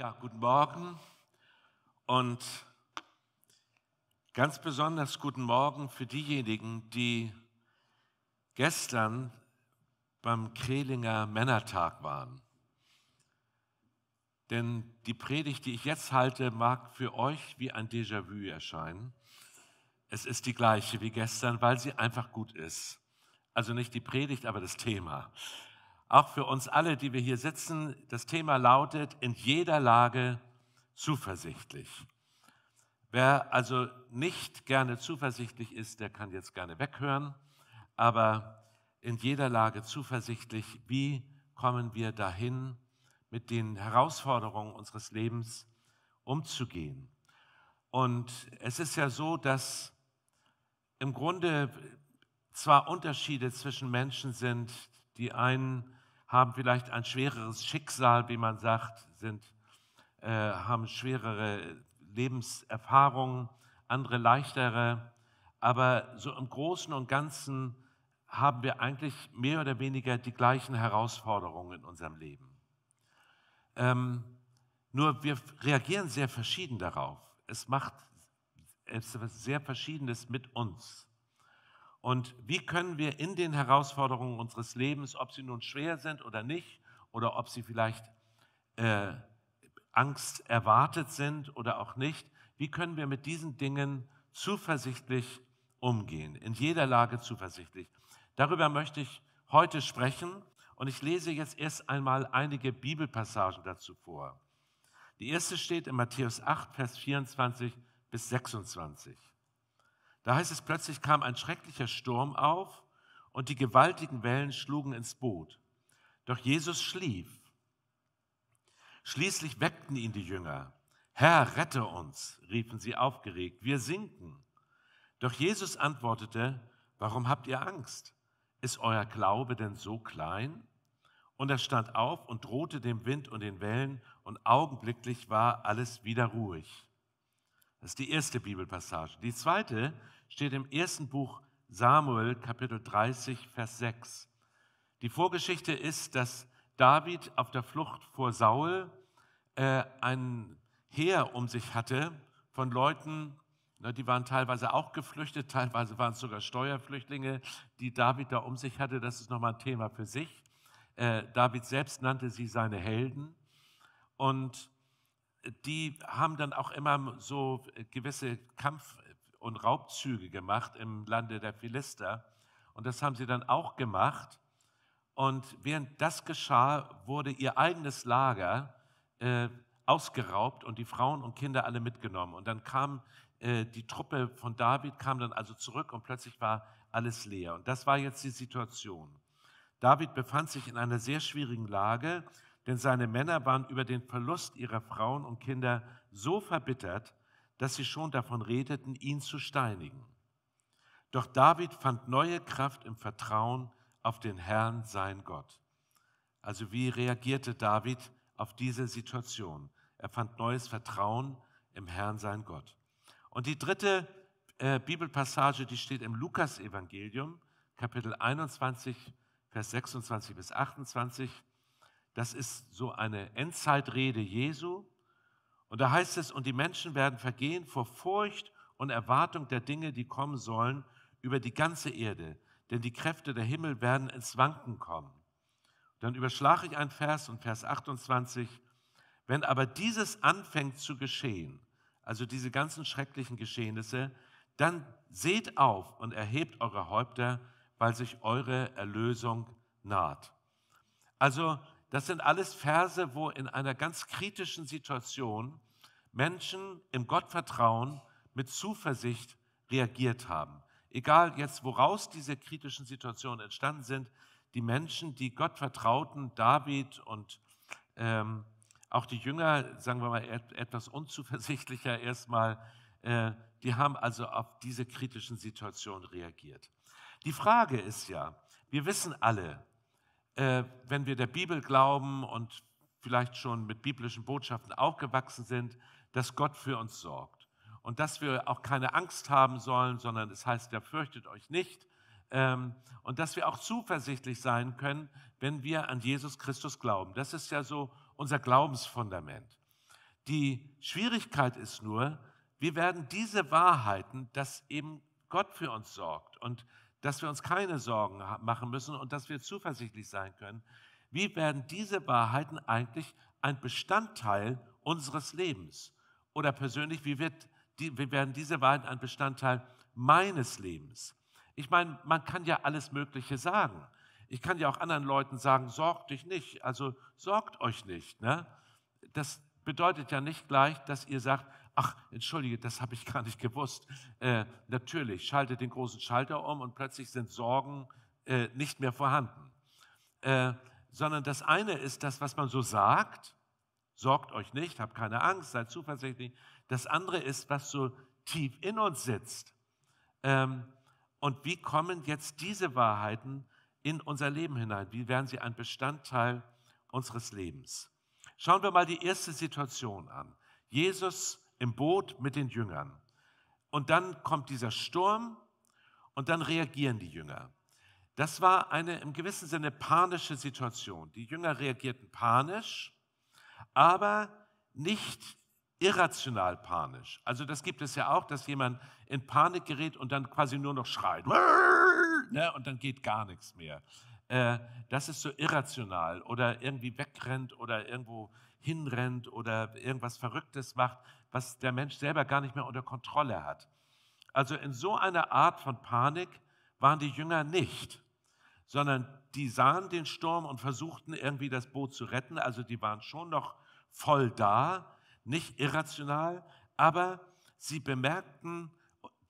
Ja, guten Morgen und ganz besonders guten Morgen für diejenigen, die gestern beim Krelinger Männertag waren. Denn die Predigt, die ich jetzt halte, mag für euch wie ein Déjà-vu erscheinen. Es ist die gleiche wie gestern, weil sie einfach gut ist. Also nicht die Predigt, aber das Thema auch für uns alle, die wir hier sitzen. Das Thema lautet, in jeder Lage zuversichtlich. Wer also nicht gerne zuversichtlich ist, der kann jetzt gerne weghören, aber in jeder Lage zuversichtlich, wie kommen wir dahin, mit den Herausforderungen unseres Lebens umzugehen. Und es ist ja so, dass im Grunde zwar Unterschiede zwischen Menschen sind, die einen haben vielleicht ein schwereres Schicksal, wie man sagt, sind, äh, haben schwerere Lebenserfahrungen, andere leichtere. Aber so im Großen und Ganzen haben wir eigentlich mehr oder weniger die gleichen Herausforderungen in unserem Leben. Ähm, nur wir reagieren sehr verschieden darauf. Es macht etwas sehr Verschiedenes mit uns. Und wie können wir in den Herausforderungen unseres Lebens, ob sie nun schwer sind oder nicht, oder ob sie vielleicht äh, Angst erwartet sind oder auch nicht, wie können wir mit diesen Dingen zuversichtlich umgehen, in jeder Lage zuversichtlich. Darüber möchte ich heute sprechen und ich lese jetzt erst einmal einige Bibelpassagen dazu vor. Die erste steht in Matthäus 8, Vers 24 bis 26. Da heißt es, plötzlich kam ein schrecklicher Sturm auf und die gewaltigen Wellen schlugen ins Boot. Doch Jesus schlief. Schließlich weckten ihn die Jünger. Herr, rette uns, riefen sie aufgeregt, wir sinken. Doch Jesus antwortete, warum habt ihr Angst? Ist euer Glaube denn so klein? Und er stand auf und drohte dem Wind und den Wellen, und augenblicklich war alles wieder ruhig. Das ist die erste Bibelpassage. Die zweite steht im ersten Buch Samuel, Kapitel 30, Vers 6. Die Vorgeschichte ist, dass David auf der Flucht vor Saul äh, ein Heer um sich hatte von Leuten, ne, die waren teilweise auch geflüchtet, teilweise waren es sogar Steuerflüchtlinge, die David da um sich hatte. Das ist nochmal ein Thema für sich. Äh, David selbst nannte sie seine Helden. Und die haben dann auch immer so gewisse Kampf- und Raubzüge gemacht im Lande der Philister. Und das haben sie dann auch gemacht. Und während das geschah, wurde ihr eigenes Lager äh, ausgeraubt und die Frauen und Kinder alle mitgenommen. Und dann kam äh, die Truppe von David, kam dann also zurück und plötzlich war alles leer. Und das war jetzt die Situation. David befand sich in einer sehr schwierigen Lage denn seine Männer waren über den Verlust ihrer Frauen und Kinder so verbittert, dass sie schon davon redeten, ihn zu steinigen. Doch David fand neue Kraft im Vertrauen auf den Herrn, sein Gott. Also wie reagierte David auf diese Situation? Er fand neues Vertrauen im Herrn, sein Gott. Und die dritte äh, Bibelpassage, die steht im Lukasevangelium, Kapitel 21, Vers 26 bis 28. Das ist so eine Endzeitrede Jesu. Und da heißt es, und die Menschen werden vergehen vor Furcht und Erwartung der Dinge, die kommen sollen, über die ganze Erde. Denn die Kräfte der Himmel werden ins Wanken kommen. Dann überschlage ich einen Vers und Vers 28. Wenn aber dieses anfängt zu geschehen, also diese ganzen schrecklichen Geschehnisse, dann seht auf und erhebt eure Häupter, weil sich eure Erlösung naht. Also das sind alles Verse, wo in einer ganz kritischen Situation Menschen im Gottvertrauen mit Zuversicht reagiert haben. Egal jetzt, woraus diese kritischen Situationen entstanden sind, die Menschen, die Gott vertrauten, David und ähm, auch die Jünger, sagen wir mal et etwas unzuversichtlicher erstmal, äh, die haben also auf diese kritischen Situationen reagiert. Die Frage ist ja, wir wissen alle, äh, wenn wir der Bibel glauben und vielleicht schon mit biblischen Botschaften aufgewachsen sind, dass Gott für uns sorgt. Und dass wir auch keine Angst haben sollen, sondern es heißt, ja, fürchtet euch nicht. Ähm, und dass wir auch zuversichtlich sein können, wenn wir an Jesus Christus glauben. Das ist ja so unser Glaubensfundament. Die Schwierigkeit ist nur, wir werden diese Wahrheiten, dass eben Gott für uns sorgt und dass wir uns keine Sorgen machen müssen und dass wir zuversichtlich sein können. Wie werden diese Wahrheiten eigentlich ein Bestandteil unseres Lebens? Oder persönlich, wie, wird die, wie werden diese Wahrheiten ein Bestandteil meines Lebens? Ich meine, man kann ja alles Mögliche sagen. Ich kann ja auch anderen Leuten sagen, sorgt dich nicht, also sorgt euch nicht. Ne? Das bedeutet ja nicht gleich, dass ihr sagt, ach, entschuldige, das habe ich gar nicht gewusst. Äh, natürlich, schalte den großen Schalter um und plötzlich sind Sorgen äh, nicht mehr vorhanden. Äh, sondern das eine ist das, was man so sagt, sorgt euch nicht, habt keine Angst, seid zuversichtlich. Das andere ist, was so tief in uns sitzt. Ähm, und wie kommen jetzt diese Wahrheiten in unser Leben hinein? Wie werden sie ein Bestandteil unseres Lebens? Schauen wir mal die erste Situation an. Jesus im Boot mit den Jüngern. Und dann kommt dieser Sturm und dann reagieren die Jünger. Das war eine im gewissen Sinne panische Situation. Die Jünger reagierten panisch, aber nicht irrational panisch. Also das gibt es ja auch, dass jemand in Panik gerät und dann quasi nur noch schreit. Ne, und dann geht gar nichts mehr. Äh, das ist so irrational oder irgendwie wegrennt oder irgendwo hinrennt oder irgendwas Verrücktes macht was der Mensch selber gar nicht mehr unter Kontrolle hat. Also in so einer Art von Panik waren die Jünger nicht, sondern die sahen den Sturm und versuchten irgendwie das Boot zu retten. Also die waren schon noch voll da, nicht irrational, aber sie bemerkten,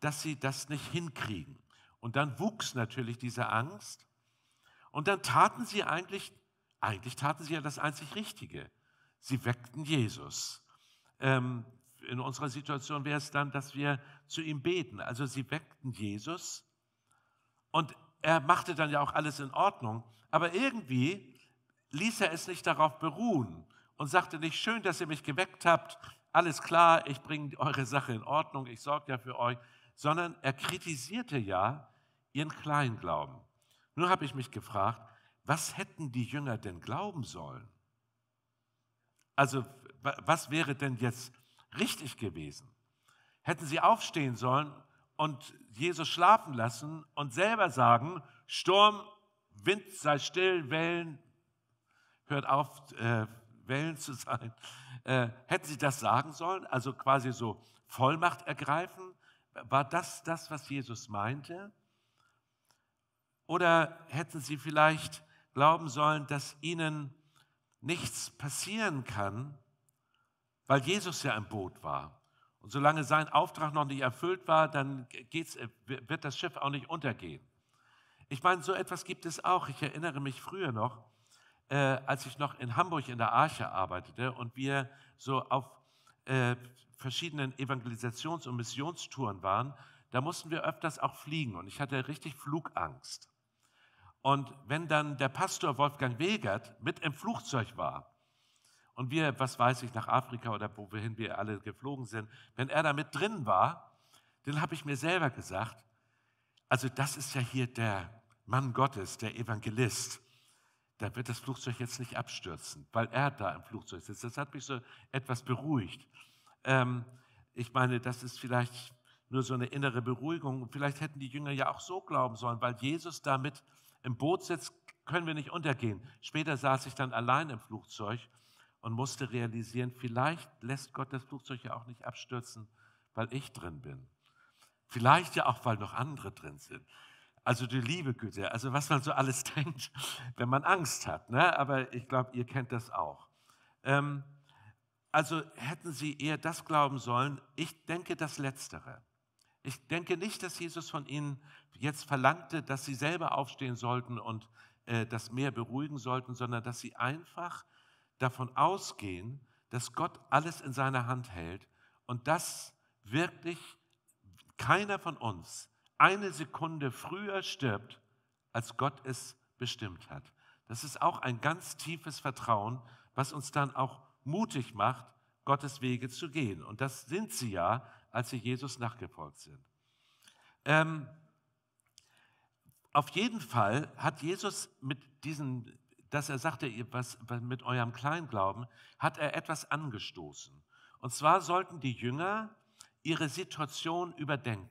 dass sie das nicht hinkriegen. Und dann wuchs natürlich diese Angst. Und dann taten sie eigentlich, eigentlich taten sie ja das einzig Richtige. Sie weckten Jesus. Ähm, in unserer Situation wäre es dann, dass wir zu ihm beten. Also sie weckten Jesus und er machte dann ja auch alles in Ordnung. Aber irgendwie ließ er es nicht darauf beruhen und sagte nicht, schön, dass ihr mich geweckt habt, alles klar, ich bringe eure Sache in Ordnung, ich sorge ja für euch, sondern er kritisierte ja ihren Kleinglauben. Nur habe ich mich gefragt, was hätten die Jünger denn glauben sollen? Also was wäre denn jetzt richtig gewesen. Hätten sie aufstehen sollen und Jesus schlafen lassen und selber sagen, Sturm, Wind sei still, Wellen, hört auf, äh, Wellen zu sein. Äh, hätten sie das sagen sollen, also quasi so Vollmacht ergreifen? War das das, was Jesus meinte? Oder hätten sie vielleicht glauben sollen, dass ihnen nichts passieren kann, weil Jesus ja im Boot war. Und solange sein Auftrag noch nicht erfüllt war, dann wird das Schiff auch nicht untergehen. Ich meine, so etwas gibt es auch. Ich erinnere mich früher noch, äh, als ich noch in Hamburg in der Arche arbeitete und wir so auf äh, verschiedenen Evangelisations- und Missionstouren waren, da mussten wir öfters auch fliegen und ich hatte richtig Flugangst. Und wenn dann der Pastor Wolfgang Wegert mit im Flugzeug war und wir, was weiß ich, nach Afrika oder wohin wir alle geflogen sind, wenn er da mit drin war, dann habe ich mir selber gesagt, also das ist ja hier der Mann Gottes, der Evangelist. Da wird das Flugzeug jetzt nicht abstürzen, weil er da im Flugzeug sitzt. Das hat mich so etwas beruhigt. Ähm, ich meine, das ist vielleicht nur so eine innere Beruhigung. Vielleicht hätten die Jünger ja auch so glauben sollen, weil Jesus damit im Boot sitzt, können wir nicht untergehen. Später saß ich dann allein im Flugzeug und musste realisieren, vielleicht lässt Gott das Flugzeug ja auch nicht abstürzen, weil ich drin bin. Vielleicht ja auch, weil noch andere drin sind. Also die liebe Güte, also was man so alles denkt, wenn man Angst hat. Ne? Aber ich glaube, ihr kennt das auch. Ähm, also hätten sie eher das glauben sollen, ich denke das Letztere. Ich denke nicht, dass Jesus von ihnen jetzt verlangte, dass sie selber aufstehen sollten und äh, das Meer beruhigen sollten, sondern dass sie einfach davon ausgehen, dass Gott alles in seiner Hand hält und dass wirklich keiner von uns eine Sekunde früher stirbt, als Gott es bestimmt hat. Das ist auch ein ganz tiefes Vertrauen, was uns dann auch mutig macht, Gottes Wege zu gehen. Und das sind sie ja, als sie Jesus nachgefolgt sind. Ähm, auf jeden Fall hat Jesus mit diesen dass er sagte, was mit eurem Kleinglauben, hat er etwas angestoßen. Und zwar sollten die Jünger ihre Situation überdenken.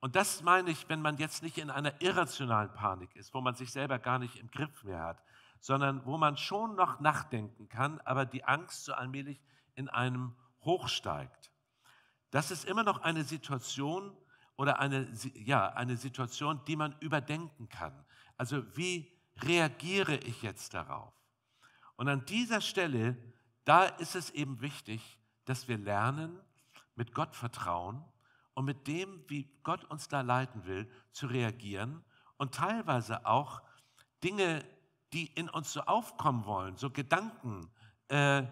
Und das meine ich, wenn man jetzt nicht in einer irrationalen Panik ist, wo man sich selber gar nicht im Griff mehr hat, sondern wo man schon noch nachdenken kann, aber die Angst so allmählich in einem hochsteigt. Das ist immer noch eine Situation oder eine, ja, eine Situation, die man überdenken kann. Also wie reagiere ich jetzt darauf? Und an dieser Stelle, da ist es eben wichtig, dass wir lernen, mit Gott vertrauen und mit dem, wie Gott uns da leiten will, zu reagieren und teilweise auch Dinge, die in uns so aufkommen wollen, so Gedanken, äh,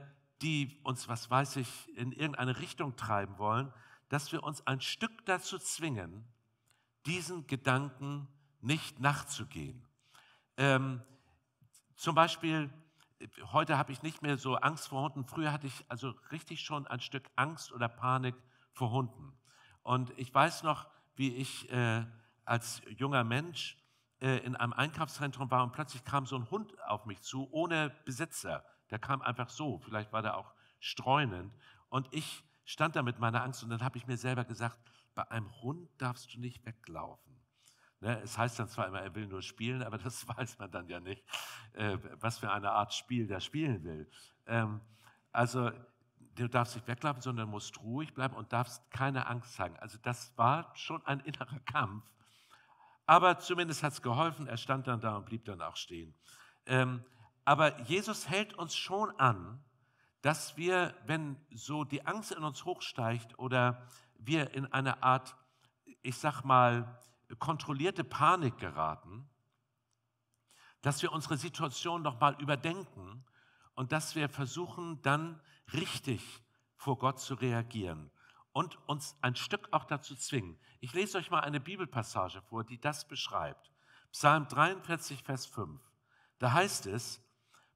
die uns, was weiß ich, in irgendeine Richtung treiben wollen, dass wir uns ein Stück dazu zwingen, diesen Gedanken nicht nachzugehen. Ähm, zum Beispiel, heute habe ich nicht mehr so Angst vor Hunden. Früher hatte ich also richtig schon ein Stück Angst oder Panik vor Hunden. Und ich weiß noch, wie ich äh, als junger Mensch äh, in einem Einkaufszentrum war und plötzlich kam so ein Hund auf mich zu, ohne Besitzer. Der kam einfach so. Vielleicht war der auch streunend. Und ich stand da mit meiner Angst und dann habe ich mir selber gesagt, bei einem Hund darfst du nicht weglaufen. Ne, es heißt dann zwar immer, er will nur spielen, aber das weiß man dann ja nicht, äh, was für eine Art Spiel der spielen will. Ähm, also du darfst nicht weglaufen, sondern musst ruhig bleiben und darfst keine Angst haben. Also das war schon ein innerer Kampf. Aber zumindest hat es geholfen, er stand dann da und blieb dann auch stehen. Ähm, aber Jesus hält uns schon an, dass wir, wenn so die Angst in uns hochsteigt oder wir in einer Art, ich sag mal, kontrollierte Panik geraten, dass wir unsere Situation nochmal überdenken und dass wir versuchen, dann richtig vor Gott zu reagieren und uns ein Stück auch dazu zwingen. Ich lese euch mal eine Bibelpassage vor, die das beschreibt. Psalm 43, Vers 5. Da heißt es,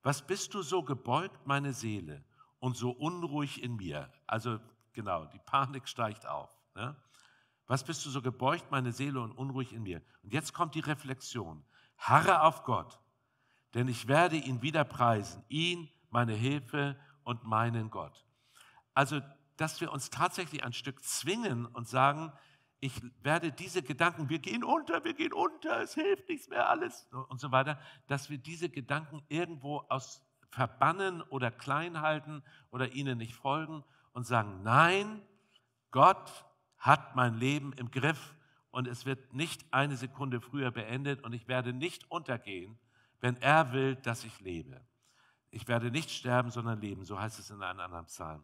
was bist du so gebeugt, meine Seele, und so unruhig in mir? Also genau, die Panik steigt auf. Ne? Was bist du so gebeugt, meine Seele, und unruhig in mir? Und jetzt kommt die Reflexion. Harre auf Gott, denn ich werde ihn wieder preisen, ihn, meine Hilfe und meinen Gott. Also, dass wir uns tatsächlich ein Stück zwingen und sagen, ich werde diese Gedanken, wir gehen unter, wir gehen unter, es hilft nichts mehr, alles und so weiter, dass wir diese Gedanken irgendwo aus verbannen oder klein halten oder ihnen nicht folgen und sagen, nein, Gott hat mein Leben im Griff und es wird nicht eine Sekunde früher beendet und ich werde nicht untergehen, wenn er will, dass ich lebe. Ich werde nicht sterben, sondern leben, so heißt es in einem anderen Psalm.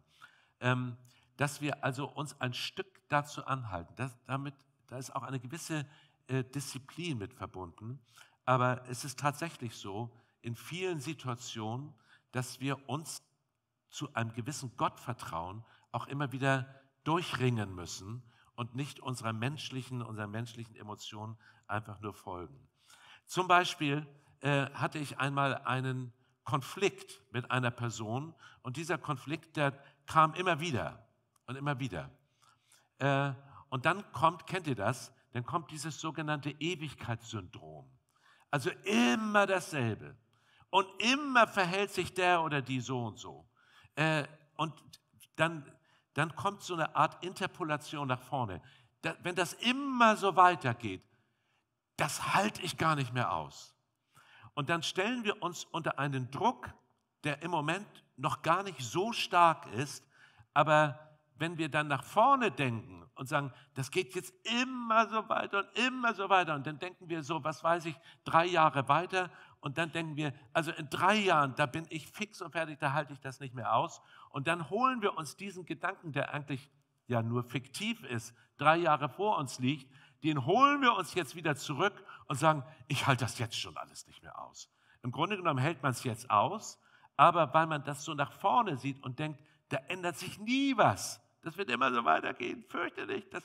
Ähm, dass wir also uns ein Stück dazu anhalten, dass, damit, da ist auch eine gewisse äh, Disziplin mit verbunden, aber es ist tatsächlich so, in vielen Situationen, dass wir uns zu einem gewissen Gottvertrauen auch immer wieder durchringen müssen und nicht unserer menschlichen, unseren menschlichen Emotionen einfach nur folgen. Zum Beispiel äh, hatte ich einmal einen Konflikt mit einer Person und dieser Konflikt, der kam immer wieder und immer wieder. Äh, und dann kommt, kennt ihr das? Dann kommt dieses sogenannte Ewigkeitssyndrom. Also immer dasselbe. Und immer verhält sich der oder die so und so. Äh, und dann dann kommt so eine Art Interpolation nach vorne. Da, wenn das immer so weitergeht, das halte ich gar nicht mehr aus. Und dann stellen wir uns unter einen Druck, der im Moment noch gar nicht so stark ist, aber wenn wir dann nach vorne denken und sagen, das geht jetzt immer so weiter und immer so weiter, und dann denken wir so, was weiß ich, drei Jahre weiter, und dann denken wir, also in drei Jahren, da bin ich fix und fertig, da halte ich das nicht mehr aus, und dann holen wir uns diesen Gedanken, der eigentlich ja nur fiktiv ist, drei Jahre vor uns liegt, den holen wir uns jetzt wieder zurück und sagen, ich halte das jetzt schon alles nicht mehr aus. Im Grunde genommen hält man es jetzt aus, aber weil man das so nach vorne sieht und denkt, da ändert sich nie was. Das wird immer so weitergehen, fürchte dich, das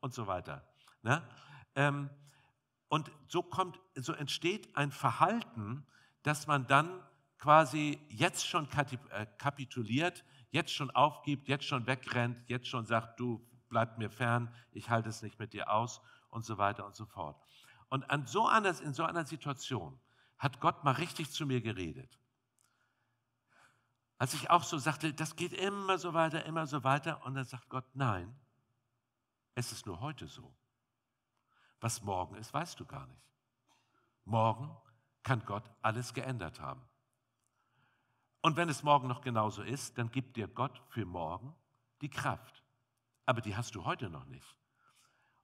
und so weiter. Ne? Ähm, und so kommt, so entsteht ein Verhalten, das man dann quasi jetzt schon äh, kapituliert, jetzt schon aufgibt, jetzt schon wegrennt, jetzt schon sagt, du bleib mir fern, ich halte es nicht mit dir aus und so weiter und so fort. Und an so einer, in so einer Situation hat Gott mal richtig zu mir geredet. Als ich auch so sagte, das geht immer so weiter, immer so weiter, und dann sagt Gott, nein, es ist nur heute so. Was morgen ist, weißt du gar nicht. Morgen kann Gott alles geändert haben. Und wenn es morgen noch genauso ist, dann gibt dir Gott für morgen die Kraft. Aber die hast du heute noch nicht.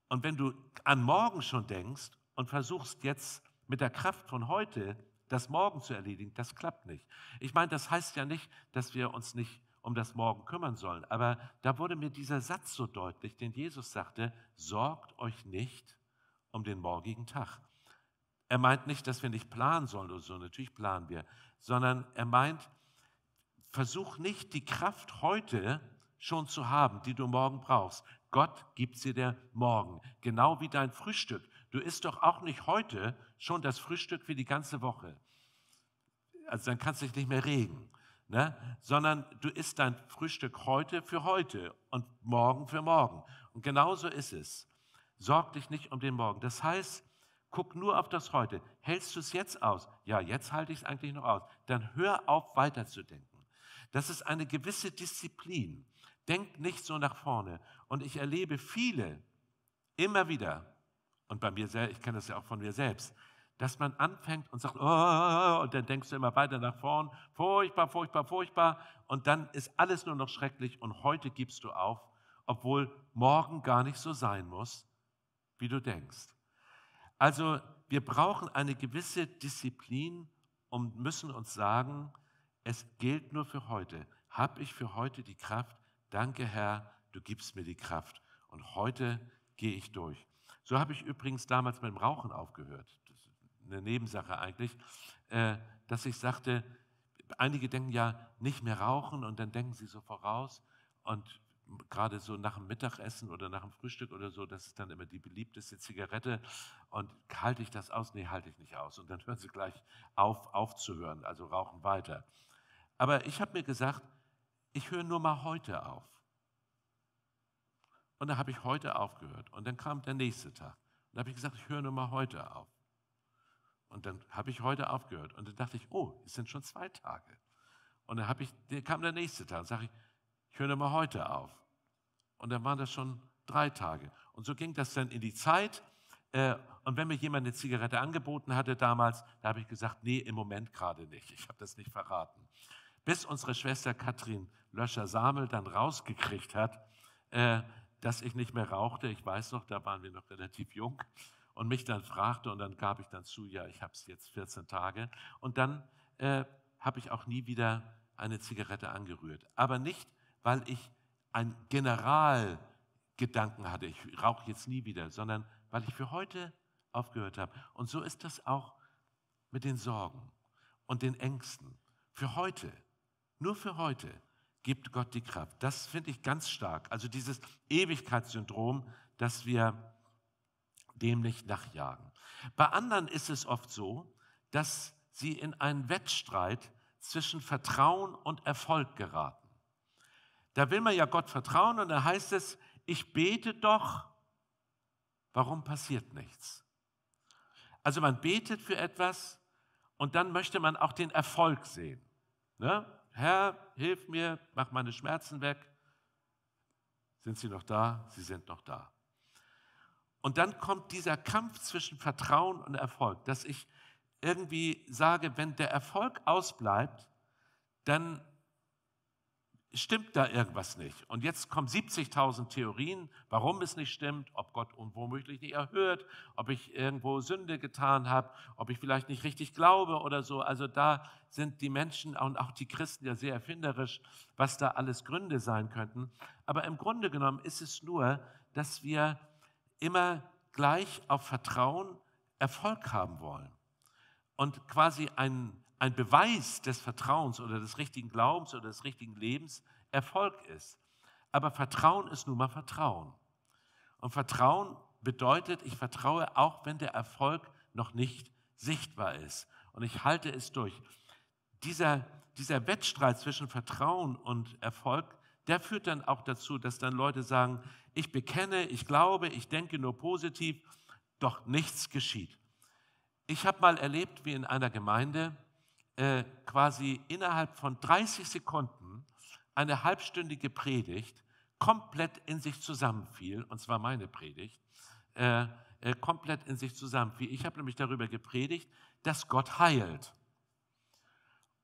Und wenn du an morgen schon denkst und versuchst jetzt mit der Kraft von heute das morgen zu erledigen, das klappt nicht. Ich meine, das heißt ja nicht, dass wir uns nicht um das Morgen kümmern sollen. Aber da wurde mir dieser Satz so deutlich, den Jesus sagte, sorgt euch nicht um den morgigen Tag. Er meint nicht, dass wir nicht planen sollen oder so, natürlich planen wir, sondern er meint, Versuch nicht, die Kraft heute schon zu haben, die du morgen brauchst. Gott gibt sie dir morgen. Genau wie dein Frühstück. Du isst doch auch nicht heute schon das Frühstück für die ganze Woche. Also dann kannst du dich nicht mehr regen. Ne? Sondern du isst dein Frühstück heute für heute und morgen für morgen. Und genau so ist es. Sorg dich nicht um den Morgen. Das heißt, guck nur auf das Heute. Hältst du es jetzt aus? Ja, jetzt halte ich es eigentlich noch aus. Dann hör auf, weiterzudenken. Das ist eine gewisse Disziplin. Denkt nicht so nach vorne. Und ich erlebe viele immer wieder, und bei mir selbst, ich kenne das ja auch von mir selbst, dass man anfängt und sagt, oh, und dann denkst du immer weiter nach vorn, furchtbar, furchtbar, furchtbar, und dann ist alles nur noch schrecklich und heute gibst du auf, obwohl morgen gar nicht so sein muss, wie du denkst. Also wir brauchen eine gewisse Disziplin und müssen uns sagen, es gilt nur für heute. Hab ich für heute die Kraft? Danke, Herr, du gibst mir die Kraft. Und heute gehe ich durch. So habe ich übrigens damals mit dem Rauchen aufgehört. eine Nebensache eigentlich, äh, dass ich sagte, einige denken ja nicht mehr rauchen und dann denken sie so voraus und gerade so nach dem Mittagessen oder nach dem Frühstück oder so, das ist dann immer die beliebteste Zigarette und halte ich das aus? Nee, halte ich nicht aus. Und dann hören sie gleich auf, aufzuhören, also rauchen weiter. Aber ich habe mir gesagt, ich höre nur mal heute auf. Und da habe ich heute aufgehört. Und dann kam der nächste Tag. Und da habe ich gesagt, ich höre nur mal heute auf. Und dann habe ich heute aufgehört. Und dann dachte ich, oh, es sind schon zwei Tage. Und dann, ich, dann kam der nächste Tag. Sage ich, ich höre nur mal heute auf. Und dann waren das schon drei Tage. Und so ging das dann in die Zeit. Äh, und wenn mir jemand eine Zigarette angeboten hatte damals, da habe ich gesagt, nee, im Moment gerade nicht. Ich habe das nicht verraten bis unsere Schwester Katrin Löscher-Samel dann rausgekriegt hat, äh, dass ich nicht mehr rauchte. Ich weiß noch, da waren wir noch relativ jung. Und mich dann fragte und dann gab ich dann zu, ja, ich habe es jetzt 14 Tage. Und dann äh, habe ich auch nie wieder eine Zigarette angerührt. Aber nicht, weil ich einen Generalgedanken hatte, ich rauche jetzt nie wieder, sondern weil ich für heute aufgehört habe. Und so ist das auch mit den Sorgen und den Ängsten. Für heute nur für heute gibt Gott die Kraft. Das finde ich ganz stark. Also dieses Ewigkeitssyndrom, dass wir dem nicht nachjagen. Bei anderen ist es oft so, dass sie in einen Wettstreit zwischen Vertrauen und Erfolg geraten. Da will man ja Gott vertrauen und da heißt es, ich bete doch, warum passiert nichts? Also man betet für etwas und dann möchte man auch den Erfolg sehen. Ne? Herr, hilf mir, mach meine Schmerzen weg. Sind sie noch da? Sie sind noch da. Und dann kommt dieser Kampf zwischen Vertrauen und Erfolg, dass ich irgendwie sage, wenn der Erfolg ausbleibt, dann stimmt da irgendwas nicht. Und jetzt kommen 70.000 Theorien, warum es nicht stimmt, ob Gott womöglich nicht erhört, ob ich irgendwo Sünde getan habe, ob ich vielleicht nicht richtig glaube oder so. Also da sind die Menschen und auch die Christen ja sehr erfinderisch, was da alles Gründe sein könnten. Aber im Grunde genommen ist es nur, dass wir immer gleich auf Vertrauen Erfolg haben wollen und quasi einen ein Beweis des Vertrauens oder des richtigen Glaubens oder des richtigen Lebens Erfolg ist. Aber Vertrauen ist nun mal Vertrauen. Und Vertrauen bedeutet, ich vertraue auch, wenn der Erfolg noch nicht sichtbar ist. Und ich halte es durch. Dieser, dieser Wettstreit zwischen Vertrauen und Erfolg, der führt dann auch dazu, dass dann Leute sagen, ich bekenne, ich glaube, ich denke nur positiv, doch nichts geschieht. Ich habe mal erlebt, wie in einer Gemeinde, äh, quasi innerhalb von 30 Sekunden eine halbstündige Predigt komplett in sich zusammenfiel, und zwar meine Predigt, äh, äh, komplett in sich zusammenfiel. Ich habe nämlich darüber gepredigt, dass Gott heilt.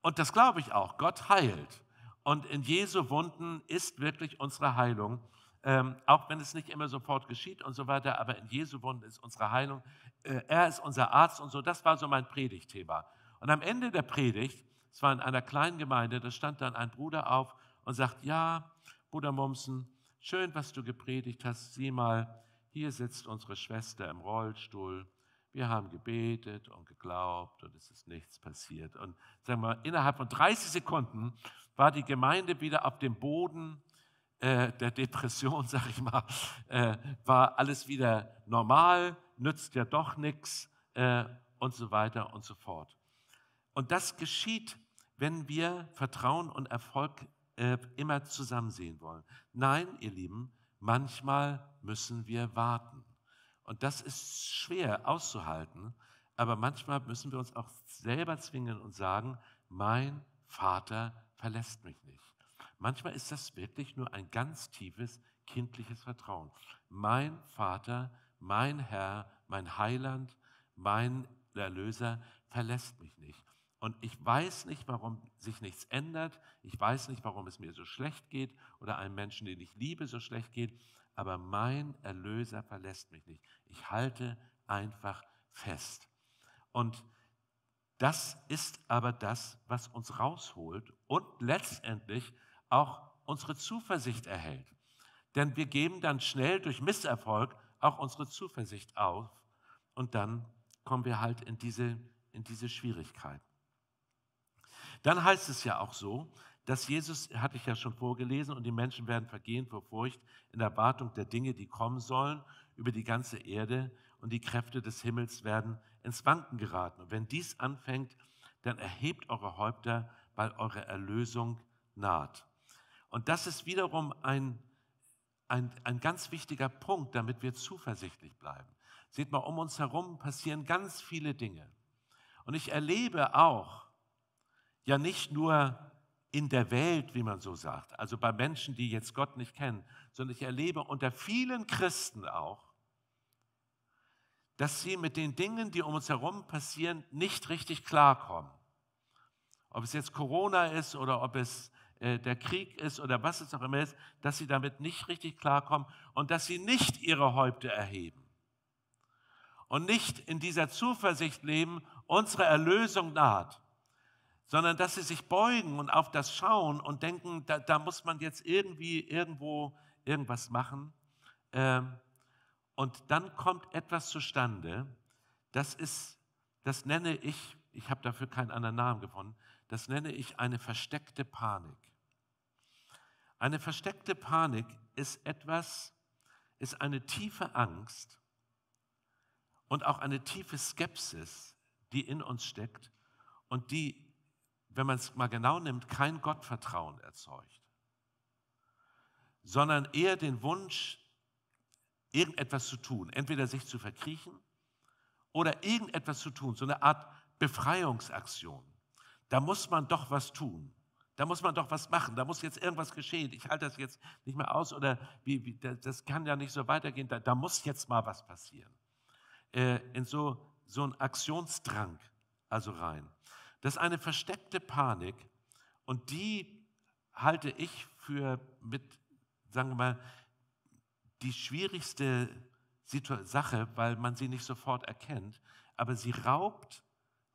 Und das glaube ich auch, Gott heilt. Und in Jesu Wunden ist wirklich unsere Heilung, ähm, auch wenn es nicht immer sofort geschieht und so weiter, aber in Jesu Wunden ist unsere Heilung. Äh, er ist unser Arzt und so, das war so mein Predigtthema. Und am Ende der Predigt, es war in einer kleinen Gemeinde, da stand dann ein Bruder auf und sagt, ja, Bruder Mumsen, schön, was du gepredigt hast. Sieh mal, hier sitzt unsere Schwester im Rollstuhl. Wir haben gebetet und geglaubt und es ist nichts passiert. Und sagen wir, innerhalb von 30 Sekunden war die Gemeinde wieder auf dem Boden äh, der Depression, sag ich mal, äh, war alles wieder normal, nützt ja doch nichts äh, und so weiter und so fort. Und das geschieht, wenn wir Vertrauen und Erfolg äh, immer zusammen sehen wollen. Nein, ihr Lieben, manchmal müssen wir warten. Und das ist schwer auszuhalten, aber manchmal müssen wir uns auch selber zwingen und sagen, mein Vater verlässt mich nicht. Manchmal ist das wirklich nur ein ganz tiefes kindliches Vertrauen. Mein Vater, mein Herr, mein Heiland, mein Erlöser verlässt mich nicht und ich weiß nicht, warum sich nichts ändert. Ich weiß nicht, warum es mir so schlecht geht oder einem Menschen, den ich liebe, so schlecht geht. Aber mein Erlöser verlässt mich nicht. Ich halte einfach fest. Und das ist aber das, was uns rausholt und letztendlich auch unsere Zuversicht erhält. Denn wir geben dann schnell durch Misserfolg auch unsere Zuversicht auf und dann kommen wir halt in diese, in diese Schwierigkeiten. Dann heißt es ja auch so, dass Jesus, hatte ich ja schon vorgelesen, und die Menschen werden vergehen vor Furcht in Erwartung der Dinge, die kommen sollen, über die ganze Erde und die Kräfte des Himmels werden ins Wanken geraten. Und wenn dies anfängt, dann erhebt eure Häupter, weil eure Erlösung naht. Und das ist wiederum ein, ein, ein ganz wichtiger Punkt, damit wir zuversichtlich bleiben. Seht mal, um uns herum passieren ganz viele Dinge. Und ich erlebe auch, ja nicht nur in der Welt, wie man so sagt, also bei Menschen, die jetzt Gott nicht kennen, sondern ich erlebe unter vielen Christen auch, dass sie mit den Dingen, die um uns herum passieren, nicht richtig klarkommen. Ob es jetzt Corona ist oder ob es äh, der Krieg ist oder was es auch immer ist, dass sie damit nicht richtig klarkommen und dass sie nicht ihre Häupte erheben und nicht in dieser Zuversicht leben, unsere Erlösung naht sondern dass sie sich beugen und auf das schauen und denken, da, da muss man jetzt irgendwie irgendwo irgendwas machen. Ähm, und dann kommt etwas zustande, das ist, das nenne ich, ich habe dafür keinen anderen Namen gefunden, das nenne ich eine versteckte Panik. Eine versteckte Panik ist etwas, ist eine tiefe Angst und auch eine tiefe Skepsis, die in uns steckt und die wenn man es mal genau nimmt, kein Gottvertrauen erzeugt, sondern eher den Wunsch, irgendetwas zu tun, entweder sich zu verkriechen oder irgendetwas zu tun, so eine Art Befreiungsaktion. Da muss man doch was tun. Da muss man doch was machen. Da muss jetzt irgendwas geschehen. Ich halte das jetzt nicht mehr aus oder wie, wie, das kann ja nicht so weitergehen. Da, da muss jetzt mal was passieren. Äh, in so, so einen Aktionsdrang also rein. Das ist eine versteckte Panik und die halte ich für mit, sagen wir mal, die schwierigste Sache, weil man sie nicht sofort erkennt, aber sie raubt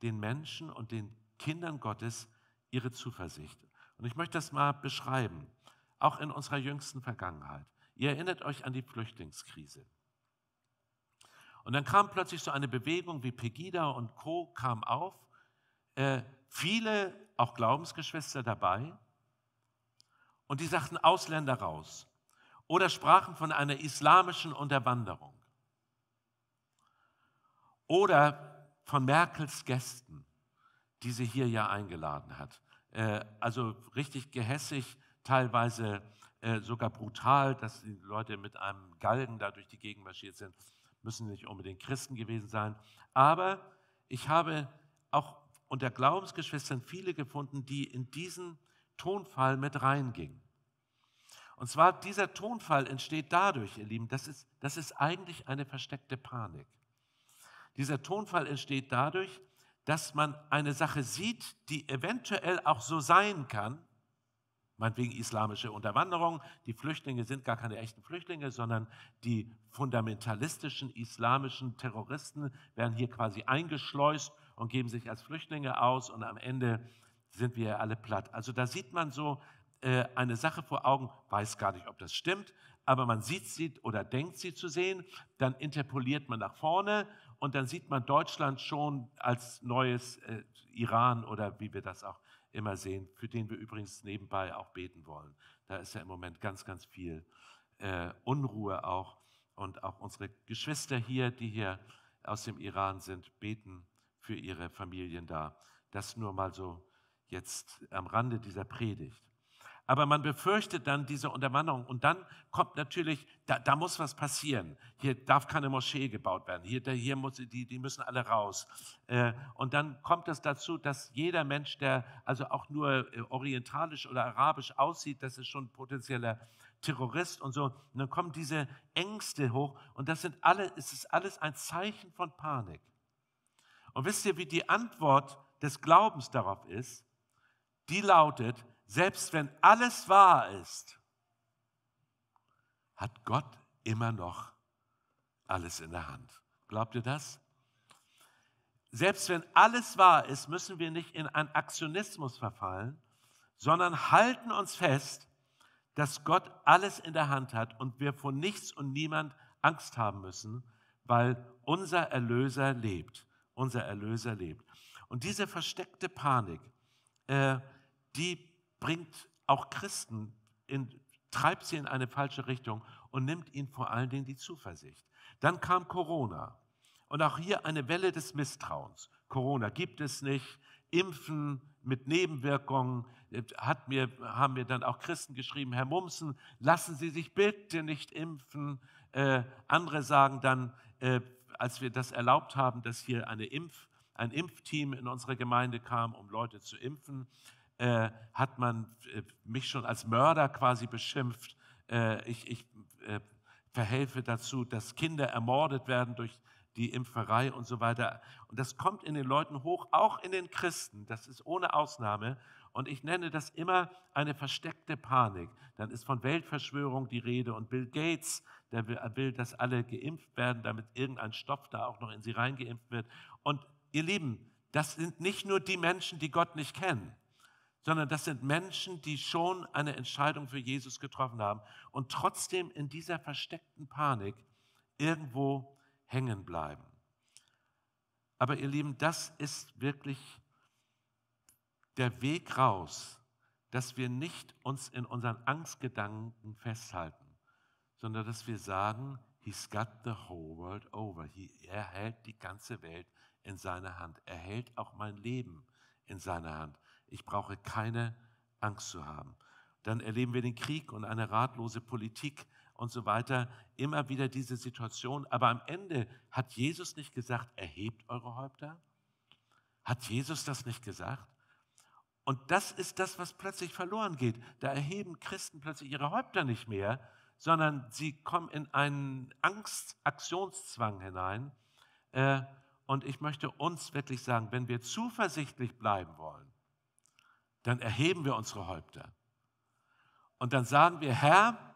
den Menschen und den Kindern Gottes ihre Zuversicht. Und ich möchte das mal beschreiben, auch in unserer jüngsten Vergangenheit. Ihr erinnert euch an die Flüchtlingskrise. Und dann kam plötzlich so eine Bewegung wie Pegida und Co. kam auf äh, viele, auch Glaubensgeschwister dabei, und die sagten Ausländer raus oder sprachen von einer islamischen Unterwanderung oder von Merkels Gästen, die sie hier ja eingeladen hat. Äh, also richtig gehässig, teilweise äh, sogar brutal, dass die Leute mit einem Galgen da durch die Gegend marschiert sind, müssen nicht unbedingt Christen gewesen sein. Aber ich habe auch und unter Glaubensgeschwistern viele gefunden, die in diesen Tonfall mit reingingen. Und zwar dieser Tonfall entsteht dadurch, ihr Lieben, das ist, das ist eigentlich eine versteckte Panik. Dieser Tonfall entsteht dadurch, dass man eine Sache sieht, die eventuell auch so sein kann, meinetwegen islamische Unterwanderung, die Flüchtlinge sind gar keine echten Flüchtlinge, sondern die fundamentalistischen islamischen Terroristen werden hier quasi eingeschleust und geben sich als Flüchtlinge aus und am Ende sind wir alle platt. Also da sieht man so äh, eine Sache vor Augen, weiß gar nicht, ob das stimmt, aber man sieht sie oder denkt sie zu sehen, dann interpoliert man nach vorne und dann sieht man Deutschland schon als neues äh, Iran oder wie wir das auch immer sehen, für den wir übrigens nebenbei auch beten wollen. Da ist ja im Moment ganz, ganz viel äh, Unruhe auch und auch unsere Geschwister hier, die hier aus dem Iran sind, beten für ihre Familien da. Das nur mal so jetzt am Rande dieser Predigt. Aber man befürchtet dann diese Unterwanderung. Und dann kommt natürlich, da, da muss was passieren. Hier darf keine Moschee gebaut werden. Hier, da, hier muss, die, die müssen alle raus. Äh, und dann kommt es dazu, dass jeder Mensch, der also auch nur äh, orientalisch oder arabisch aussieht, das ist schon ein potenzieller Terrorist und so. Und dann kommen diese Ängste hoch. Und das sind alle, es ist alles ein Zeichen von Panik. Und wisst ihr, wie die Antwort des Glaubens darauf ist? Die lautet, selbst wenn alles wahr ist, hat Gott immer noch alles in der Hand. Glaubt ihr das? Selbst wenn alles wahr ist, müssen wir nicht in einen Aktionismus verfallen, sondern halten uns fest, dass Gott alles in der Hand hat und wir vor nichts und niemand Angst haben müssen, weil unser Erlöser lebt unser Erlöser lebt. Und diese versteckte Panik, äh, die bringt auch Christen, in, treibt sie in eine falsche Richtung und nimmt ihnen vor allen Dingen die Zuversicht. Dann kam Corona und auch hier eine Welle des Misstrauens. Corona gibt es nicht, Impfen mit Nebenwirkungen, äh, hat mir, haben mir dann auch Christen geschrieben, Herr Mumsen, lassen Sie sich bitte nicht impfen. Äh, andere sagen dann, äh, als wir das erlaubt haben, dass hier eine Impf, ein Impfteam in unsere Gemeinde kam, um Leute zu impfen, äh, hat man äh, mich schon als Mörder quasi beschimpft. Äh, ich, ich äh, verhelfe dazu, dass Kinder ermordet werden durch die Impferei und so weiter. Und das kommt in den Leuten hoch, auch in den Christen. Das ist ohne Ausnahme. Und ich nenne das immer eine versteckte Panik. Dann ist von Weltverschwörung die Rede und Bill Gates, der will, dass alle geimpft werden, damit irgendein Stoff da auch noch in sie reingeimpft wird. Und ihr Lieben, das sind nicht nur die Menschen, die Gott nicht kennen, sondern das sind Menschen, die schon eine Entscheidung für Jesus getroffen haben und trotzdem in dieser versteckten Panik irgendwo hängen bleiben. Aber ihr Lieben, das ist wirklich der Weg raus, dass wir nicht uns in unseren Angstgedanken festhalten, sondern dass wir sagen, He's got the whole world over. He, er hält die ganze Welt in seiner Hand. Er hält auch mein Leben in seiner Hand. Ich brauche keine Angst zu haben. Dann erleben wir den Krieg und eine ratlose Politik und so weiter. Immer wieder diese Situation. Aber am Ende hat Jesus nicht gesagt, erhebt eure Häupter? Hat Jesus das nicht gesagt? Und das ist das, was plötzlich verloren geht. Da erheben Christen plötzlich ihre Häupter nicht mehr, sondern sie kommen in einen Angst-Aktionszwang hinein. Äh, und ich möchte uns wirklich sagen, wenn wir zuversichtlich bleiben wollen, dann erheben wir unsere Häupter. Und dann sagen wir, Herr,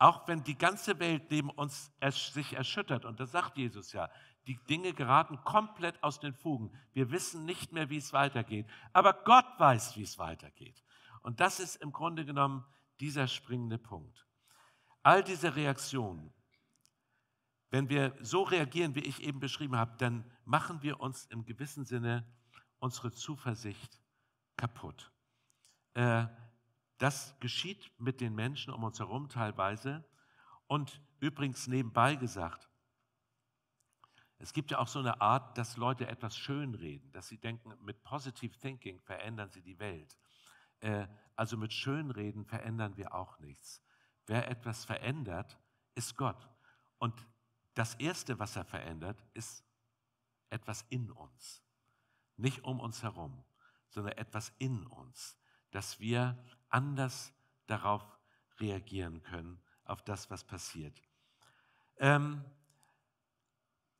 auch wenn die ganze Welt neben uns sich erschüttert, und das sagt Jesus ja, die Dinge geraten komplett aus den Fugen. Wir wissen nicht mehr, wie es weitergeht. Aber Gott weiß, wie es weitergeht. Und das ist im Grunde genommen dieser springende Punkt. All diese Reaktionen, wenn wir so reagieren, wie ich eben beschrieben habe, dann machen wir uns im gewissen Sinne unsere Zuversicht kaputt. Äh, das geschieht mit den Menschen um uns herum teilweise. Und übrigens nebenbei gesagt, es gibt ja auch so eine Art, dass Leute etwas schönreden, dass sie denken, mit Positive Thinking verändern sie die Welt. Äh, also mit Schönreden verändern wir auch nichts. Wer etwas verändert, ist Gott. Und das Erste, was er verändert, ist etwas in uns. Nicht um uns herum, sondern etwas in uns, dass wir anders darauf reagieren können, auf das, was passiert. Ähm,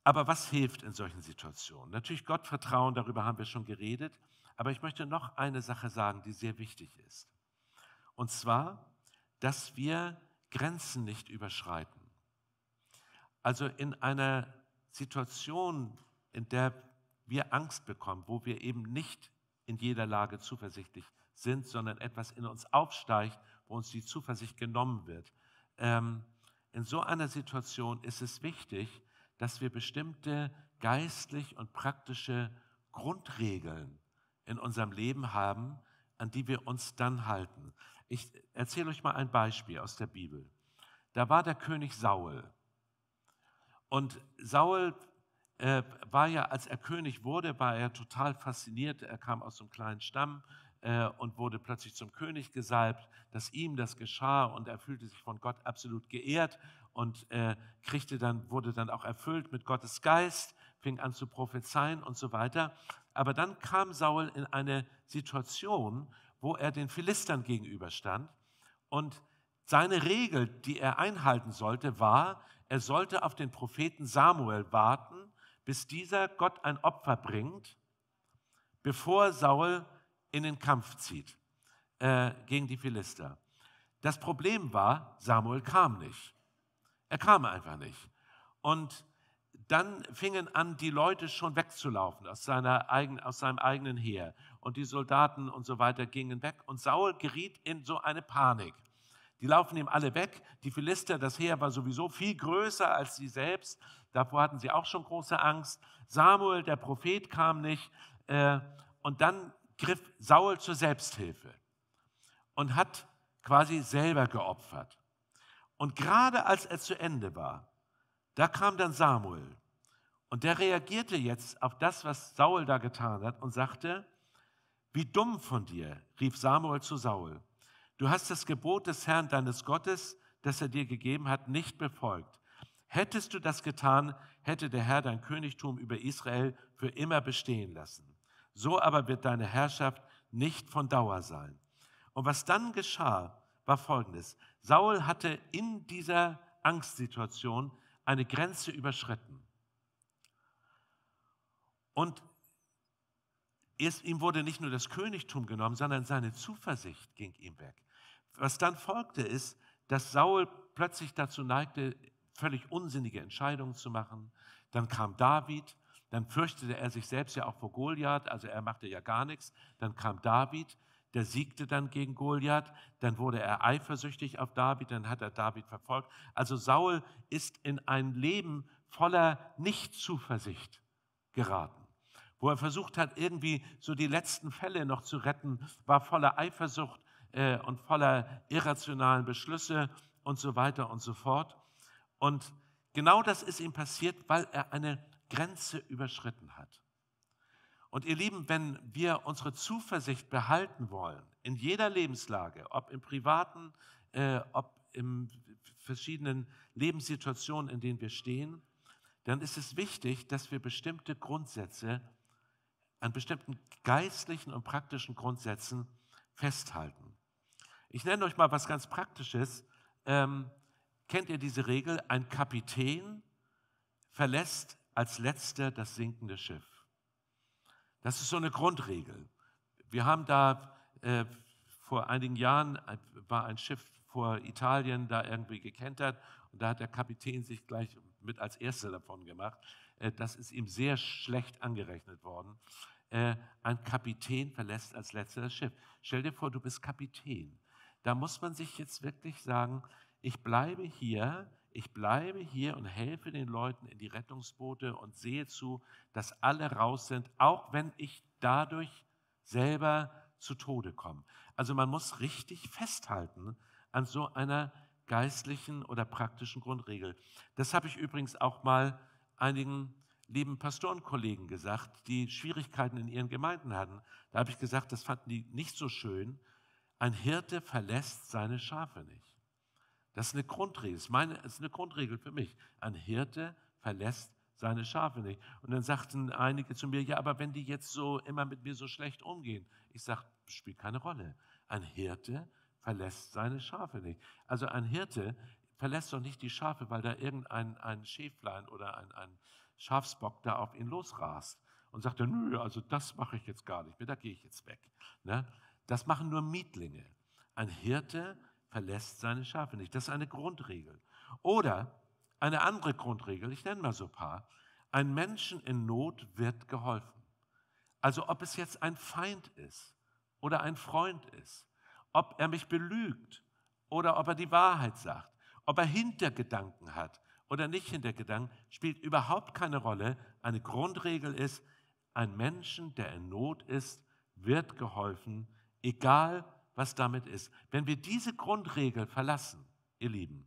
aber was hilft in solchen Situationen? Natürlich Gottvertrauen, darüber haben wir schon geredet. Aber ich möchte noch eine Sache sagen, die sehr wichtig ist. Und zwar, dass wir Grenzen nicht überschreiten. Also in einer Situation, in der wir Angst bekommen, wo wir eben nicht in jeder Lage zuversichtlich sind, sondern etwas in uns aufsteigt, wo uns die Zuversicht genommen wird. Ähm, in so einer Situation ist es wichtig, dass wir bestimmte geistlich und praktische Grundregeln in unserem Leben haben, an die wir uns dann halten. Ich erzähle euch mal ein Beispiel aus der Bibel. Da war der König Saul. Und Saul äh, war ja, als er König wurde, war er total fasziniert. Er kam aus einem kleinen Stamm äh, und wurde plötzlich zum König gesalbt, dass ihm das geschah und er fühlte sich von Gott absolut geehrt und äh, kriegte dann, wurde dann auch erfüllt mit Gottes Geist, fing an zu prophezeien und so weiter. Aber dann kam Saul in eine Situation, wo er den Philistern gegenüberstand und seine Regel, die er einhalten sollte, war, er sollte auf den Propheten Samuel warten, bis dieser Gott ein Opfer bringt, bevor Saul in den Kampf zieht äh, gegen die Philister. Das Problem war, Samuel kam nicht. Er kam einfach nicht. Und dann fingen an, die Leute schon wegzulaufen aus, seiner eigen, aus seinem eigenen Heer. Und die Soldaten und so weiter gingen weg. Und Saul geriet in so eine Panik. Die laufen ihm alle weg. Die Philister, das Heer war sowieso viel größer als sie selbst. Davor hatten sie auch schon große Angst. Samuel, der Prophet, kam nicht. Äh, und dann griff Saul zur Selbsthilfe und hat quasi selber geopfert. Und gerade als er zu Ende war, da kam dann Samuel. Und der reagierte jetzt auf das, was Saul da getan hat und sagte, wie dumm von dir, rief Samuel zu Saul. Du hast das Gebot des Herrn deines Gottes, das er dir gegeben hat, nicht befolgt. Hättest du das getan, hätte der Herr dein Königtum über Israel für immer bestehen lassen. So aber wird deine Herrschaft nicht von Dauer sein. Und was dann geschah, war folgendes. Saul hatte in dieser Angstsituation eine Grenze überschritten. Und ihm wurde nicht nur das Königtum genommen, sondern seine Zuversicht ging ihm weg. Was dann folgte, ist, dass Saul plötzlich dazu neigte, völlig unsinnige Entscheidungen zu machen. Dann kam David dann fürchtete er sich selbst ja auch vor Goliath, also er machte ja gar nichts. Dann kam David, der siegte dann gegen Goliath, dann wurde er eifersüchtig auf David, dann hat er David verfolgt. Also Saul ist in ein Leben voller Nichtzuversicht geraten wo er versucht hat, irgendwie so die letzten Fälle noch zu retten, war voller Eifersucht äh, und voller irrationalen Beschlüsse und so weiter und so fort. Und genau das ist ihm passiert, weil er eine Grenze überschritten hat. Und ihr Lieben, wenn wir unsere Zuversicht behalten wollen, in jeder Lebenslage, ob im privaten, äh, ob in verschiedenen Lebenssituationen, in denen wir stehen, dann ist es wichtig, dass wir bestimmte Grundsätze, an bestimmten geistlichen und praktischen Grundsätzen festhalten. Ich nenne euch mal was ganz Praktisches. Ähm, kennt ihr diese Regel? Ein Kapitän verlässt als letzter das sinkende Schiff. Das ist so eine Grundregel. Wir haben da äh, vor einigen Jahren war ein Schiff vor Italien da irgendwie gekentert und da hat der Kapitän sich gleich mit als Erster davon gemacht. Äh, das ist ihm sehr schlecht angerechnet worden. Äh, ein Kapitän verlässt als letzter das Schiff. Stell dir vor, du bist Kapitän. Da muss man sich jetzt wirklich sagen, ich bleibe hier, ich bleibe hier und helfe den Leuten in die Rettungsboote und sehe zu, dass alle raus sind, auch wenn ich dadurch selber zu Tode komme. Also man muss richtig festhalten an so einer geistlichen oder praktischen Grundregel. Das habe ich übrigens auch mal einigen lieben Pastorenkollegen gesagt, die Schwierigkeiten in ihren Gemeinden hatten. Da habe ich gesagt, das fanden die nicht so schön. Ein Hirte verlässt seine Schafe nicht. Das ist eine Grundregel. Das ist, eine Grundregel für mich. Ein Hirte verlässt seine Schafe nicht. Und dann sagten einige zu mir, ja, aber wenn die jetzt so immer mit mir so schlecht umgehen, ich sage, spielt keine Rolle. Ein Hirte verlässt seine Schafe nicht. Also ein Hirte verlässt doch nicht die Schafe, weil da irgendein ein Schäflein oder ein, ein Schafsbock da auf ihn losrast und sagt, nö, also das mache ich jetzt gar nicht mehr, da gehe ich jetzt weg. Ne? Das machen nur Mietlinge. Ein Hirte verlässt seine Schafe nicht. Das ist eine Grundregel. Oder eine andere Grundregel, ich nenne mal so ein paar, ein Menschen in Not wird geholfen. Also ob es jetzt ein Feind ist oder ein Freund ist, ob er mich belügt oder ob er die Wahrheit sagt, ob er Hintergedanken hat oder nicht Hintergedanken, spielt überhaupt keine Rolle. Eine Grundregel ist, ein Menschen, der in Not ist, wird geholfen, egal was damit ist. Wenn wir diese Grundregel verlassen, ihr Lieben,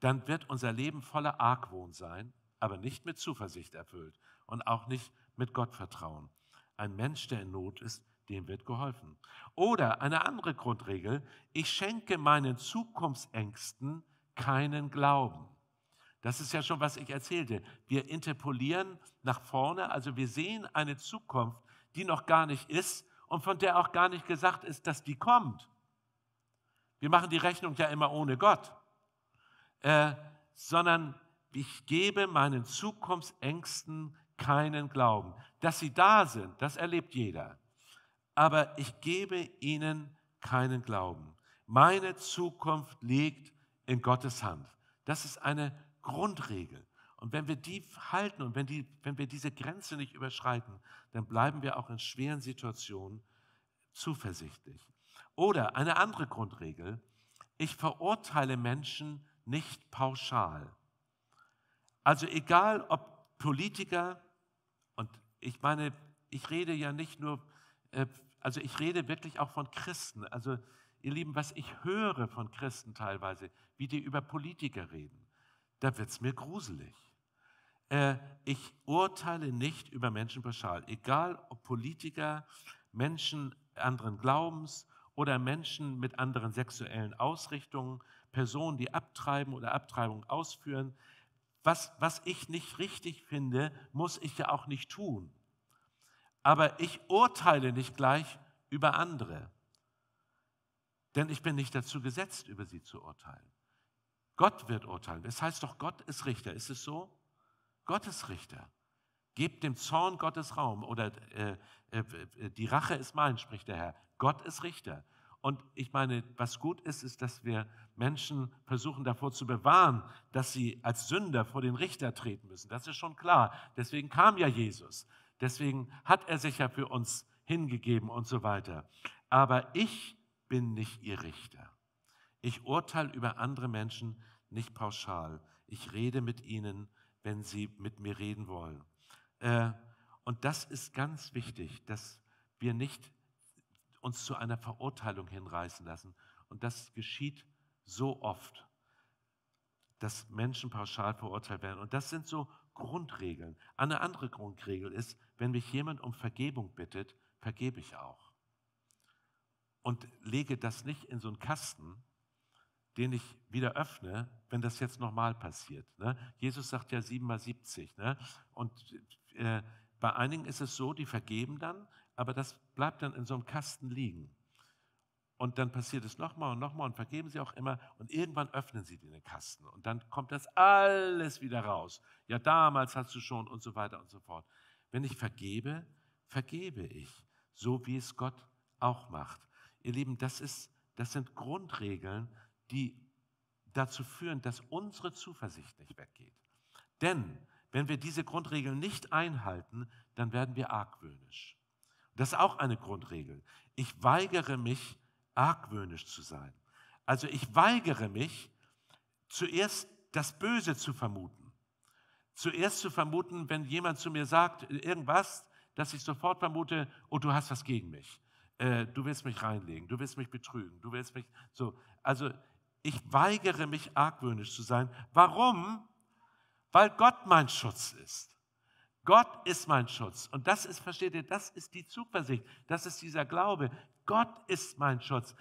dann wird unser Leben voller Argwohn sein, aber nicht mit Zuversicht erfüllt und auch nicht mit Gottvertrauen. Ein Mensch, der in Not ist, dem wird geholfen. Oder eine andere Grundregel, ich schenke meinen Zukunftsängsten keinen Glauben. Das ist ja schon, was ich erzählte. Wir interpolieren nach vorne, also wir sehen eine Zukunft, die noch gar nicht ist, und von der auch gar nicht gesagt ist, dass die kommt. Wir machen die Rechnung ja immer ohne Gott, äh, sondern ich gebe meinen Zukunftsängsten keinen Glauben. Dass sie da sind, das erlebt jeder. Aber ich gebe ihnen keinen Glauben. Meine Zukunft liegt in Gottes Hand. Das ist eine Grundregel. Und wenn wir die halten und wenn, die, wenn wir diese Grenze nicht überschreiten, dann bleiben wir auch in schweren Situationen zuversichtlich. Oder eine andere Grundregel, ich verurteile Menschen nicht pauschal. Also egal ob Politiker, und ich meine, ich rede ja nicht nur, äh, also ich rede wirklich auch von Christen. Also ihr Lieben, was ich höre von Christen teilweise, wie die über Politiker reden, da wird es mir gruselig. Äh, ich urteile nicht über Menschen pauschal, egal ob Politiker, Menschen anderen Glaubens oder Menschen mit anderen sexuellen Ausrichtungen, Personen, die abtreiben oder Abtreibung ausführen. Was, was ich nicht richtig finde, muss ich ja auch nicht tun. Aber ich urteile nicht gleich über andere, denn ich bin nicht dazu gesetzt, über sie zu urteilen. Gott wird urteilen. das heißt doch, Gott ist Richter. Ist es so? Gottesrichter. Gebt dem Zorn Gottes Raum oder äh, äh, äh, die Rache ist mein, spricht der Herr. Gott ist Richter. Und ich meine, was gut ist, ist, dass wir Menschen versuchen davor zu bewahren, dass sie als Sünder vor den Richter treten müssen. Das ist schon klar. Deswegen kam ja Jesus. Deswegen hat er sich ja für uns hingegeben und so weiter. Aber ich bin nicht ihr Richter. Ich urteile über andere Menschen nicht pauschal. Ich rede mit ihnen wenn sie mit mir reden wollen. Äh, und das ist ganz wichtig, dass wir nicht uns zu einer Verurteilung hinreißen lassen. Und das geschieht so oft, dass Menschen pauschal verurteilt werden. Und das sind so Grundregeln. Eine andere Grundregel ist, wenn mich jemand um Vergebung bittet, vergebe ich auch. Und lege das nicht in so einen Kasten, den ich wieder öffne, wenn das jetzt nochmal passiert. Ne? Jesus sagt ja 7 mal 70. Ne? Und äh, bei einigen ist es so, die vergeben dann, aber das bleibt dann in so einem Kasten liegen. Und dann passiert es nochmal und nochmal und vergeben sie auch immer. Und irgendwann öffnen sie den Kasten. Und dann kommt das alles wieder raus. Ja, damals hast du schon und so weiter und so fort. Wenn ich vergebe, vergebe ich. So wie es Gott auch macht. Ihr Lieben, das, ist, das sind Grundregeln, die dazu führen, dass unsere Zuversicht nicht weggeht. Denn wenn wir diese Grundregeln nicht einhalten, dann werden wir argwöhnisch. Das ist auch eine Grundregel. Ich weigere mich, argwöhnisch zu sein. Also ich weigere mich, zuerst das Böse zu vermuten. Zuerst zu vermuten, wenn jemand zu mir sagt irgendwas, dass ich sofort vermute, oh, du hast was gegen mich. Äh, du willst mich reinlegen, du willst mich betrügen, du willst mich so. Also ich weigere mich argwöhnisch zu sein. Warum? Weil Gott mein Schutz ist. Gott ist mein Schutz. Und das ist, versteht ihr, das ist die Zuversicht. Das ist dieser Glaube. Gott ist mein Schutz.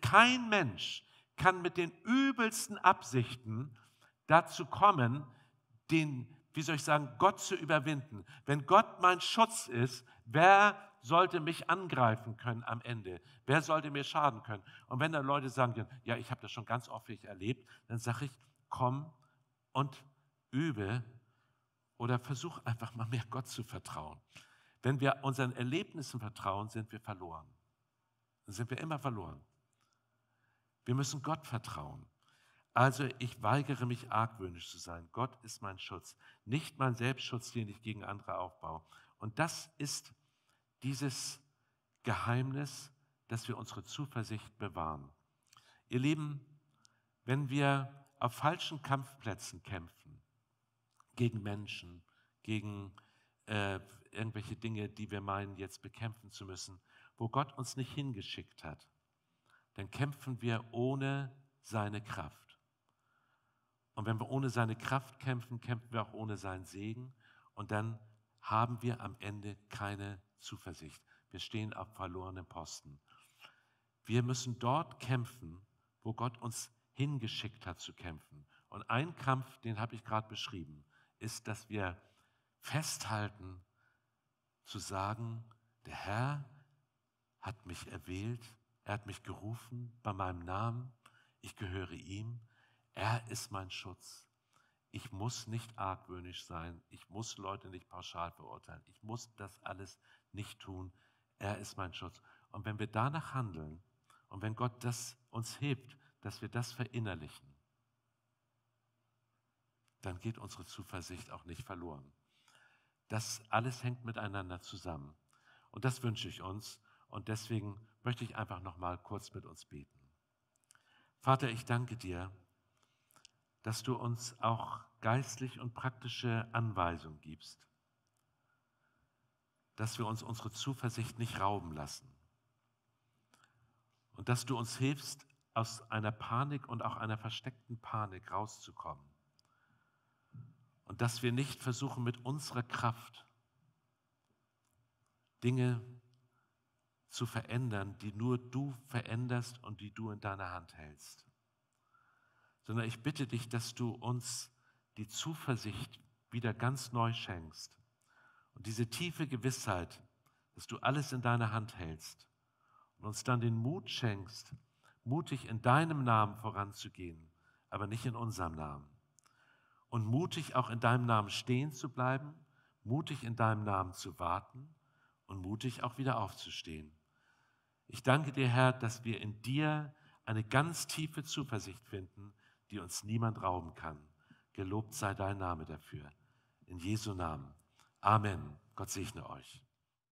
Kein Mensch kann mit den übelsten Absichten dazu kommen, den, wie soll ich sagen, Gott zu überwinden. Wenn Gott mein Schutz ist, wer sollte mich angreifen können am Ende? Wer sollte mir schaden können? Und wenn dann Leute sagen, ja, ich habe das schon ganz oft erlebt, dann sage ich, komm und übe oder versuch einfach mal mehr Gott zu vertrauen. Wenn wir unseren Erlebnissen vertrauen, sind wir verloren. Dann sind wir immer verloren. Wir müssen Gott vertrauen. Also ich weigere mich argwöhnisch zu sein. Gott ist mein Schutz, nicht mein Selbstschutz, den ich gegen andere aufbaue. Und das ist dieses Geheimnis, dass wir unsere Zuversicht bewahren. Ihr Lieben, wenn wir auf falschen Kampfplätzen kämpfen, gegen Menschen, gegen äh, irgendwelche Dinge, die wir meinen, jetzt bekämpfen zu müssen, wo Gott uns nicht hingeschickt hat, dann kämpfen wir ohne seine Kraft. Und wenn wir ohne seine Kraft kämpfen, kämpfen wir auch ohne seinen Segen und dann haben wir am Ende keine Zuversicht. Wir stehen auf verlorenen Posten. Wir müssen dort kämpfen, wo Gott uns hingeschickt hat zu kämpfen. Und ein Kampf, den habe ich gerade beschrieben, ist, dass wir festhalten zu sagen, der Herr hat mich erwählt, er hat mich gerufen bei meinem Namen, ich gehöre ihm, er ist mein Schutz. Ich muss nicht argwöhnisch sein, ich muss Leute nicht pauschal beurteilen, ich muss das alles nicht tun. Er ist mein Schutz. Und wenn wir danach handeln und wenn Gott das uns hebt, dass wir das verinnerlichen, dann geht unsere Zuversicht auch nicht verloren. Das alles hängt miteinander zusammen. Und das wünsche ich uns. Und deswegen möchte ich einfach noch mal kurz mit uns beten. Vater, ich danke dir, dass du uns auch geistlich und praktische Anweisungen gibst dass wir uns unsere Zuversicht nicht rauben lassen. Und dass du uns hilfst, aus einer Panik und auch einer versteckten Panik rauszukommen. Und dass wir nicht versuchen, mit unserer Kraft Dinge zu verändern, die nur du veränderst und die du in deiner Hand hältst. Sondern ich bitte dich, dass du uns die Zuversicht wieder ganz neu schenkst und diese tiefe Gewissheit, dass du alles in deiner Hand hältst und uns dann den Mut schenkst, mutig in deinem Namen voranzugehen, aber nicht in unserem Namen. Und mutig auch in deinem Namen stehen zu bleiben, mutig in deinem Namen zu warten und mutig auch wieder aufzustehen. Ich danke dir, Herr, dass wir in dir eine ganz tiefe Zuversicht finden, die uns niemand rauben kann. Gelobt sei dein Name dafür. In Jesu Namen. Amen. Gott segne euch.